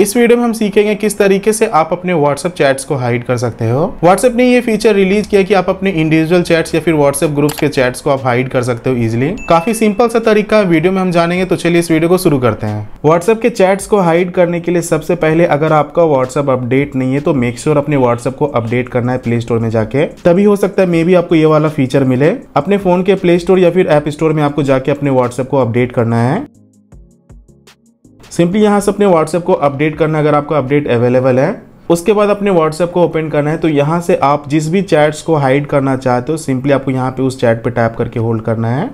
इस वीडियो में हम सीखेंगे किस तरीके से आप अपने व्हाट्सएप चैट्स को हाइड कर सकते हो व्हाट्सएप ने ये फीचर रिलीज किया कि आप अपने इंडिविजुअल चैट्स या फिर व्हाट्सएप ग्रुप्स के चैट्स को आप हाइड कर सकते हो इजिली काफी सिंपल सा तरीका है वीडियो में हम जानेंगे तो चलिए इस वीडियो को शुरू करते हैं व्हाट्सएप के चैट्स को हाइड करने के लिए सबसे पहले अगर आपका व्हाट्सएप अपडेट नहीं है तो मेक श्योर अपने व्हाट्सएप को अपडेट करना है प्ले स्टोर में जाके तभी हो सकता है मे भी आपको ये वाला फीचर मिले अपने फोन के प्ले स्टोर या फिर एप स्टोर में आपको जाके अपने व्हाट्सएप को अपडेट करना है सिंपली यहाँ से अपने व्हाट्सएप को अपडेट करना अगर आपका अपडेट अवेलेबल है उसके बाद अपने व्हाट्सएप को ओपन करना है तो यहाँ से आप जिस भी चैट्स को हाइड करना चाहते हो सिंपली आपको यहाँ पे उस चैट पे टैप करके होल्ड करना है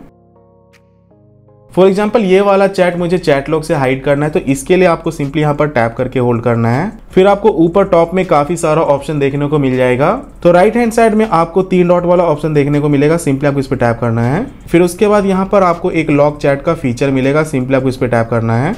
फॉर एग्जाम्पल ये वाला चैट मुझे चैट लॉग से हाइड करना है तो इसके लिए आपको सिंपली यहाँ पर टैप करके होल्ड करना है फिर आपको ऊपर टॉप में काफी सारा ऑप्शन देखने को मिल जाएगा तो राइट हैंड साइड में आपको तीन डॉट वाला ऑप्शन देखने को मिलेगा सिंपली आपको इस पर टैप करना है फिर उसके बाद यहाँ पर आपको एक लॉक चैट का फीचर मिलेगा सिंपली आपको इस पर टैप करना है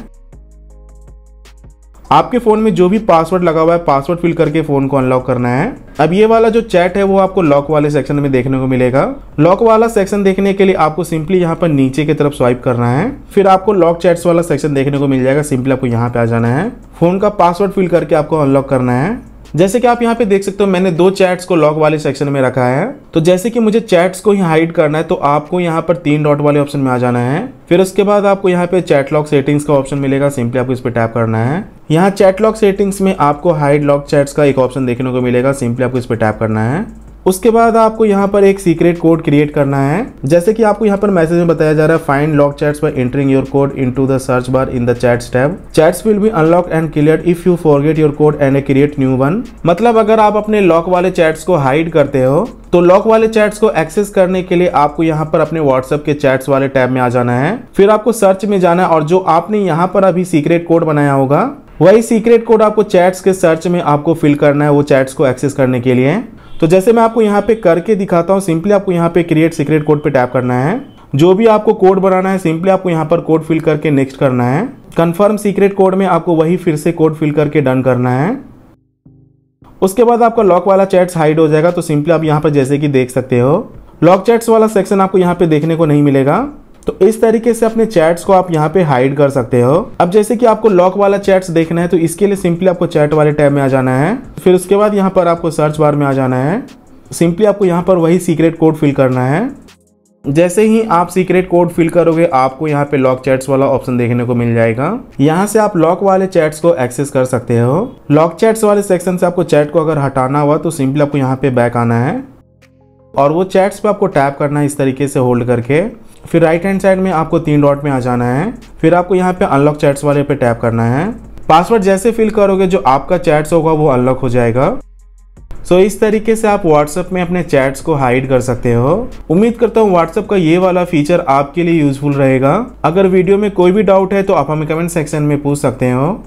आपके फ़ोन में जो भी पासवर्ड लगा हुआ है पासवर्ड फिल करके फ़ोन को अनलॉक करना है अब ये वाला जो चैट है वो आपको लॉक वाले सेक्शन में देखने को मिलेगा लॉक वाला सेक्शन देखने के लिए आपको सिंपली यहाँ पर नीचे की तरफ स्वाइप करना है फिर आपको लॉक चैट्स वाला सेक्शन देखने को मिल जाएगा सिंपली आपको यहाँ पे आ जाना है फ़ोन का पासवर्ड फिल करके आपको अनलॉक करना है जैसे कि आप यहाँ पे देख सकते हो मैंने दो चैट्स को लॉक वाले सेक्शन में रखा है तो जैसे कि मुझे चैट्स को ही हाइड करना है तो आपको यहाँ पर तीन डॉट वाले ऑप्शन में आ जाना है फिर उसके बाद आपको यहाँ पे चैट लॉक सेटिंग्स का ऑप्शन मिलेगा सिंपली आपको इस पर टैप करना है यहाँ चैट लॉक सेटिंग्स में आपको हाइड लॉक चैट्स का एक ऑप्शन देखने को मिलेगा सिंपली आपको इस पर टैप करना है उसके बाद आपको यहाँ पर एक सीक्रेट कोड क्रिएट करना है जैसे कि आपको यहाँ पर मैसेज में बताया जा रहा है find lock chats by entering your code into the search bar in the chats tab chats will be unlock and clear if you forget your code and a create new one मतलब अगर आप अपने lock वाले chats को hide करते हो तो lock वाले चैट्स को एक्सेस करने के लिए आपको यहाँ पर अपने व्हाट्सएप के चैट्स वाले टैब में आ जाना है फिर आपको सर्च में जाना है और जो आपने यहाँ पर अभी सीक्रेट कोड बनाया होगा वही सीक्रेट कोड आपको चैट्स के सर्च में आपको फिल करना है वो चैट्स को एक्सेस करने के लिए तो जैसे मैं आपको यहाँ पे करके दिखाता हूँ सिंपली आपको यहाँ पे क्रिएट सीक्रेट कोड पे टैप करना है जो भी आपको कोड बनाना है सिंपली आपको यहाँ पर कोड फिल करके नेक्स्ट करना है कन्फर्म सीक्रेट कोड में आपको वही फिर से कोड फिल करके डन करना है उसके बाद आपका लॉक वाला चैट्स हाइड हो जाएगा तो सिंपली आप यहाँ पर जैसे कि देख सकते हो लॉक चैट्स वाला सेक्शन आपको यहाँ पे देखने को नहीं मिलेगा तो इस तरीके से अपने चैट्स को आप यहाँ पे हाइड कर सकते हो अब जैसे कि आपको लॉक वाला चैट्स देखना है तो इसके लिए सिंपली आपको चैट वाले टैब में आ जाना है फिर उसके बाद यहाँ पर आपको सर्च बार में आ जाना है सिंपली आपको यहाँ पर वही सीक्रेट कोड फिल करना है जैसे ही आप सीक्रेट कोड फिल करोगे आपको यहाँ पे लॉक चैट्स वाला ऑप्शन देखने को मिल जाएगा यहाँ से आप लॉक वाले चैट्स को एक्सेस कर सकते हो लॉक चैट्स वाले सेक्शन से आपको चैट को अगर हटाना हुआ तो सिंपली आपको यहाँ पे बैक आना है और वो चैट्स पे आपको टैप करना है इस तरीके से होल्ड करके फिर राइट हैंड साइड में आपको तीन डॉट में आ जाना है फिर आपको यहाँ पे अनलॉक चैट्स वाले पे टैप करना है पासवर्ड जैसे फिल करोगे जो आपका चैट्स होगा वो अनलॉक हो जाएगा सो so, इस तरीके से आप व्हाट्सअप में अपने चैट्स को हाइड कर सकते हो उम्मीद करता हूँ व्हाट्सएप का ये वाला फीचर आपके लिए यूजफुल रहेगा अगर वीडियो में कोई भी डाउट है तो आप हमें कमेंट सेक्शन में पूछ सकते हो